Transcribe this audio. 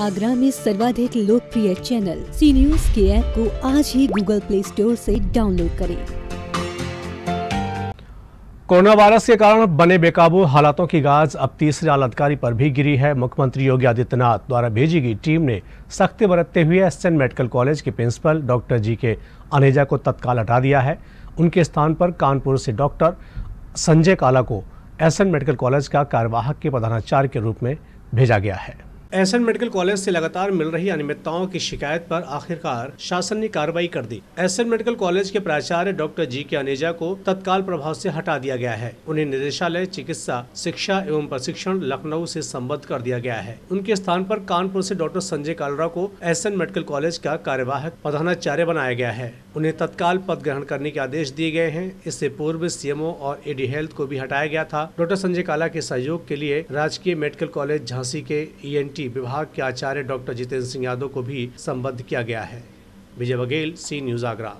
आगरा में सर्वाधिक लोकप्रिय चैनल सी न्यूज के ऐप को आज ही गूगल प्ले स्टोर से डाउनलोड करें कोरोना वायरस के कारण बने बेकाबू हालातों की गाज अब तीसरे आलाधिकारी पर भी गिरी है मुख्यमंत्री योगी आदित्यनाथ द्वारा भेजी गई टीम ने सख्ती बरतते हुए एस मेडिकल कॉलेज के principal doctor G K Aneja को तत्काल हटा दिया है उनके स्थान पर कानपुर से डॉक्टर संजय काला को एस मेडिकल कॉलेज का कार्यवाहक के प्रधानाचार्य के रूप में भेजा गया है एन मेडिकल कॉलेज से लगातार मिल रही अनियमितताओं की शिकायत पर आखिरकार शासन ने कार्रवाई कर दी एन मेडिकल कॉलेज के प्राचार्य डॉक्टर जी के अनेजा को तत्काल प्रभाव से हटा दिया गया है उन्हें निदेशालय चिकित्सा शिक्षा एवं प्रशिक्षण लखनऊ से संबद्ध कर दिया गया है उनके स्थान पर कानपुर से डॉक्टर संजय कालरा को एहसन मेडिकल कॉलेज का कार्यवाहक प्रधानाचार्य बनाया गया है उन्हें तत्काल पद ग्रहण करने के आदेश दिए गए हैं इससे पूर्व सीएमओ और एडी हेल्थ को भी हटाया गया था डॉक्टर संजय काला के सहयोग के लिए राजकीय मेडिकल कॉलेज झांसी के ईएनटी e विभाग के आचार्य डॉक्टर जितेंद्र सिंह यादव को भी संबद्ध किया गया है विजय बघेल सी न्यूज आगरा